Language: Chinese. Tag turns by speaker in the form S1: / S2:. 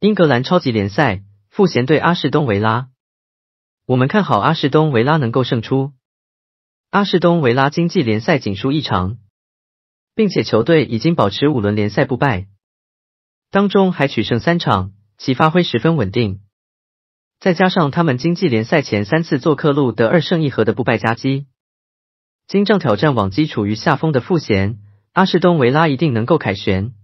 S1: 英格兰超级联赛，富咸对阿士东维拉。我们看好阿士东维拉能够胜出。阿士东维拉经济联赛仅输一场，并且球队已经保持五轮联赛不败，当中还取胜三场，其发挥十分稳定。再加上他们经济联赛前三次做客路得二胜一和的不败佳绩，经仗挑战往基处于下风的富咸，阿士东维拉一定能够凯旋。